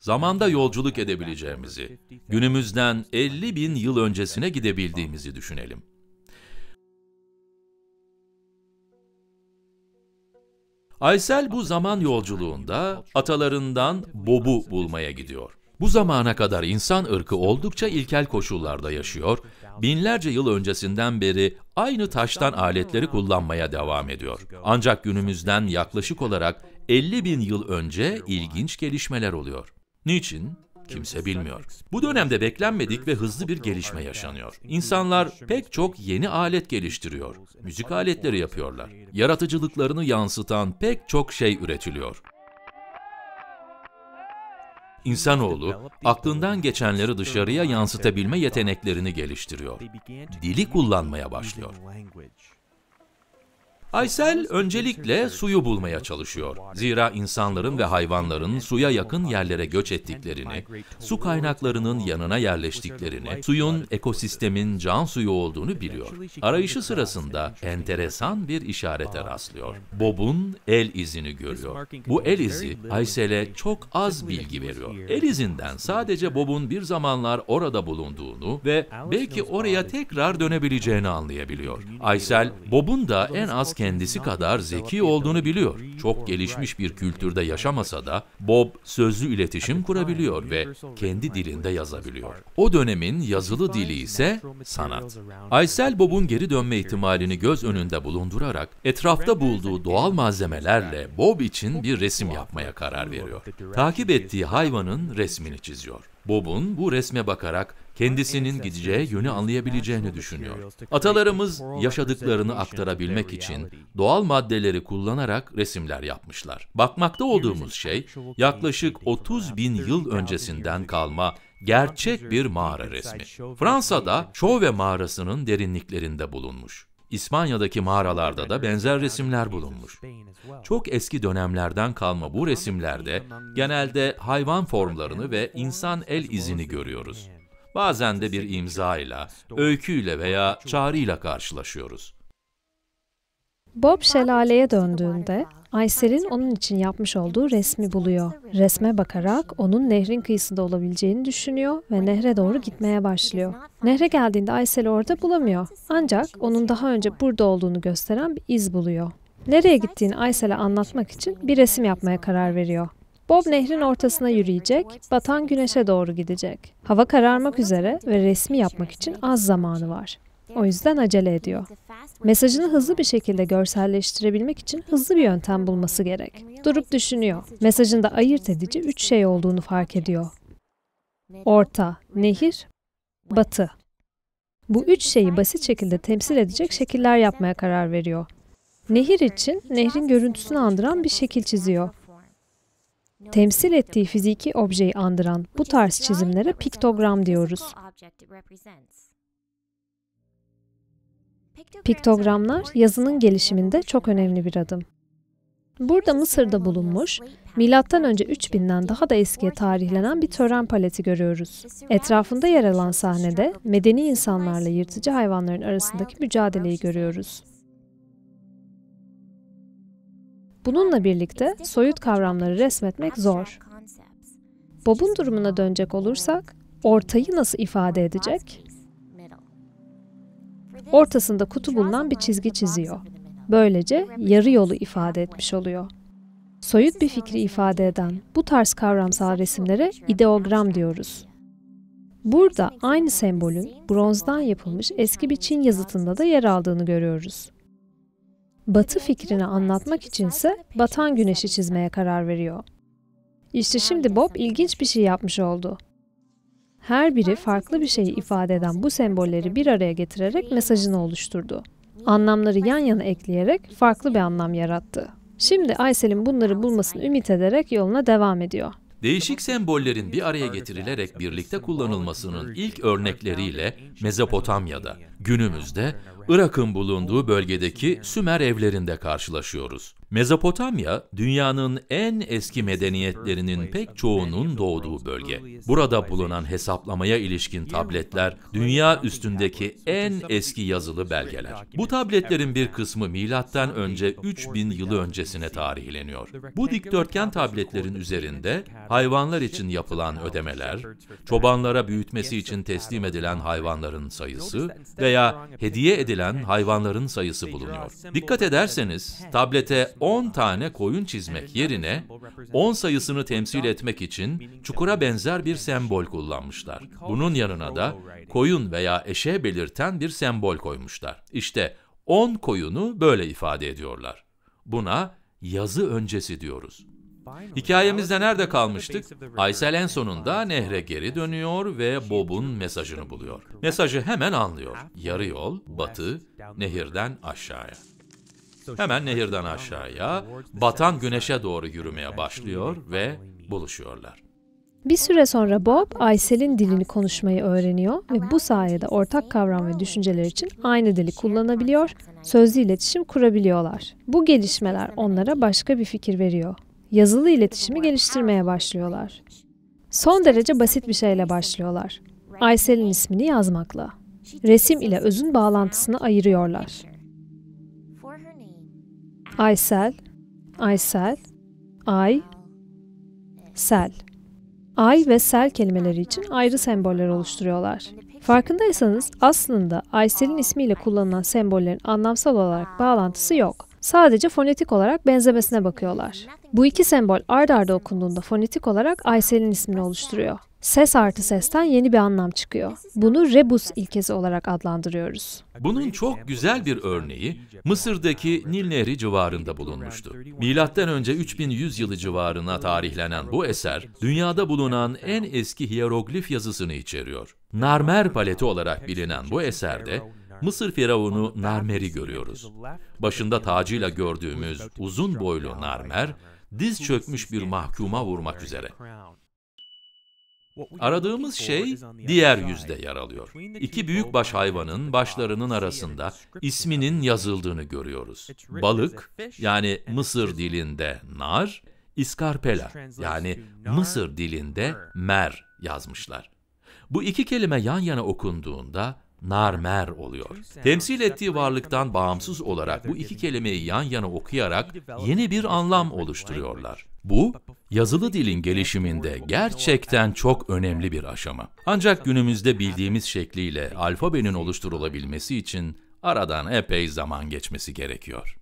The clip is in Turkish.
zamanda yolculuk edebileceğimizi, günümüzden 50 bin yıl öncesine gidebildiğimizi düşünelim. Aysel bu zaman yolculuğunda atalarından Bob'u bulmaya gidiyor. Bu zamana kadar insan ırkı oldukça ilkel koşullarda yaşıyor, binlerce yıl öncesinden beri aynı taştan aletleri kullanmaya devam ediyor. Ancak günümüzden yaklaşık olarak 50 bin yıl önce ilginç gelişmeler oluyor. Niçin? Kimse bilmiyor. Bu dönemde beklenmedik ve hızlı bir gelişme yaşanıyor. İnsanlar pek çok yeni alet geliştiriyor. Müzik aletleri yapıyorlar. Yaratıcılıklarını yansıtan pek çok şey üretiliyor. İnsanoğlu aklından geçenleri dışarıya yansıtabilme yeteneklerini geliştiriyor. Dili kullanmaya başlıyor. Aysel öncelikle suyu bulmaya çalışıyor. Zira insanların ve hayvanların suya yakın yerlere göç ettiklerini, su kaynaklarının yanına yerleştiklerini, suyun ekosistemin can suyu olduğunu biliyor. Arayışı sırasında enteresan bir işarete rastlıyor. Bob'un el izini görüyor. Bu el izi Aysel'e çok az bilgi veriyor. El izinden sadece Bob'un bir zamanlar orada bulunduğunu ve belki oraya tekrar dönebileceğini anlayabiliyor. Aysel, Bob'un da en az kendisi kadar zeki olduğunu biliyor. Çok gelişmiş bir kültürde yaşamasa da Bob sözlü iletişim kurabiliyor ve kendi dilinde yazabiliyor. O dönemin yazılı dili ise sanat. Aysel Bob'un geri dönme ihtimalini göz önünde bulundurarak etrafta bulduğu doğal malzemelerle Bob için bir resim yapmaya karar veriyor. Takip ettiği hayvanın resmini çiziyor. Bob'un bu resme bakarak kendisinin gideceği yönü anlayabileceğini düşünüyor. Atalarımız yaşadıklarını aktarabilmek için doğal maddeleri kullanarak resimler yapmışlar. Bakmakta olduğumuz şey yaklaşık 30 bin yıl öncesinden kalma gerçek bir mağara resmi. Fransa'da Chauvet mağarasının derinliklerinde bulunmuş. İspanya'daki mağaralarda da benzer resimler bulunmuş. Çok eski dönemlerden kalma bu resimlerde genelde hayvan formlarını ve insan el izini görüyoruz. Bazen de bir imzayla, öyküyle veya çağrıyla karşılaşıyoruz. Bob şelaleye döndüğünde Aysel'in onun için yapmış olduğu resmi buluyor. Resme bakarak onun nehrin kıyısında olabileceğini düşünüyor ve nehre doğru gitmeye başlıyor. Nehre geldiğinde Aysel'i orada bulamıyor. Ancak onun daha önce burada olduğunu gösteren bir iz buluyor. Nereye gittiğini Aysel'e anlatmak için bir resim yapmaya karar veriyor. Bob nehrin ortasına yürüyecek, batan güneşe doğru gidecek. Hava kararmak üzere ve resmi yapmak için az zamanı var. O yüzden acele ediyor. Mesajını hızlı bir şekilde görselleştirebilmek için hızlı bir yöntem bulması gerek. Durup düşünüyor. Mesajında ayırt edici üç şey olduğunu fark ediyor. Orta, nehir, batı. Bu üç şeyi basit şekilde temsil edecek şekiller yapmaya karar veriyor. Nehir için nehrin görüntüsünü andıran bir şekil çiziyor. Temsil ettiği fiziki objeyi andıran bu tarz çizimlere piktogram diyoruz. Piktogramlar yazının gelişiminde çok önemli bir adım. Burada Mısır'da bulunmuş, milattan önce 3000'den daha da eskiye tarihlenen bir tören paleti görüyoruz. Etrafında yer alan sahnede medeni insanlarla yırtıcı hayvanların arasındaki mücadeleyi görüyoruz. Bununla birlikte soyut kavramları resmetmek zor. Bob'un durumuna dönecek olursak, ortayı nasıl ifade edecek? ortasında kutu bulunan bir çizgi çiziyor. Böylece yarı yolu ifade etmiş oluyor. Soyut bir fikri ifade eden bu tarz kavramsal resimlere ideogram diyoruz. Burada aynı sembolün bronzdan yapılmış eski bir Çin yazıtında da yer aldığını görüyoruz. Batı fikrini anlatmak içinse batan güneşi çizmeye karar veriyor. İşte şimdi Bob ilginç bir şey yapmış oldu. Her biri farklı bir şeyi ifade eden bu sembolleri bir araya getirerek mesajını oluşturdu. Anlamları yan yana ekleyerek farklı bir anlam yarattı. Şimdi Aysel'in bunları bulmasını ümit ederek yoluna devam ediyor. Değişik sembollerin bir araya getirilerek birlikte kullanılmasının ilk örnekleriyle Mezopotamya'da, Günümüzde Irak'ın bulunduğu bölgedeki Sümer evlerinde karşılaşıyoruz. Mezopotamya, dünyanın en eski medeniyetlerinin pek çoğunun doğduğu bölge. Burada bulunan hesaplamaya ilişkin tabletler, dünya üstündeki en eski yazılı belgeler. Bu tabletlerin bir kısmı milattan önce 3000 yılı öncesine tarihleniyor. Bu dikdörtgen tabletlerin üzerinde hayvanlar için yapılan ödemeler, çobanlara büyütmesi için teslim edilen hayvanların sayısı ve veya hediye edilen hayvanların sayısı bulunuyor. Dikkat ederseniz tablete 10 tane koyun çizmek yerine 10 sayısını temsil etmek için çukura benzer bir sembol kullanmışlar. Bunun yanına da koyun veya eşe belirten bir sembol koymuşlar. İşte 10 koyunu böyle ifade ediyorlar. Buna yazı öncesi diyoruz. Hikayemizde nerede kalmıştık? Aysel en sonunda nehre geri dönüyor ve Bob'un mesajını buluyor. Mesajı hemen anlıyor. Yarı yol, batı, nehirden aşağıya. Hemen nehirden aşağıya, batan güneşe doğru yürümeye başlıyor ve buluşuyorlar. Bir süre sonra Bob, Aysel'in dilini konuşmayı öğreniyor ve bu sayede ortak kavram ve düşünceler için aynı dili kullanabiliyor, sözlü iletişim kurabiliyorlar. Bu gelişmeler onlara başka bir fikir veriyor yazılı iletişimi geliştirmeye başlıyorlar. Son derece basit bir şeyle başlıyorlar. Aysel'in ismini yazmakla. Resim ile özün bağlantısını ayırıyorlar. Aysel, Aysel, Ay, Sel. Ay ve sel kelimeleri için ayrı semboller oluşturuyorlar. Farkındaysanız aslında Aysel'in ismiyle kullanılan sembollerin anlamsal olarak bağlantısı yok. Sadece fonetik olarak benzemesine bakıyorlar. Bu iki sembol ard arda okunduğunda fonetik olarak Aysel'in ismini oluşturuyor. Ses artı sesten yeni bir anlam çıkıyor. Bunu rebus ilkesi olarak adlandırıyoruz. Bunun çok güzel bir örneği Mısır'daki Nil Nehri civarında bulunmuştu. Milattan önce 3100 yılı civarına tarihlenen bu eser dünyada bulunan en eski hiyeroglif yazısını içeriyor. Narmer paleti olarak bilinen bu eserde Mısır firavunu Narmer'i görüyoruz. Başında tacıyla gördüğümüz uzun boylu Narmer, diz çökmüş bir mahkuma vurmak üzere. Aradığımız şey diğer yüzde yer alıyor. İki büyük baş hayvanın başlarının arasında isminin yazıldığını görüyoruz. Balık yani Mısır dilinde nar, iskarpela yani Mısır dilinde mer yazmışlar. Bu iki kelime yan yana okunduğunda narmer oluyor. Temsil ettiği varlıktan bağımsız olarak bu iki kelimeyi yan yana okuyarak yeni bir anlam oluşturuyorlar. Bu, yazılı dilin gelişiminde gerçekten çok önemli bir aşama. Ancak günümüzde bildiğimiz şekliyle alfabenin oluşturulabilmesi için aradan epey zaman geçmesi gerekiyor.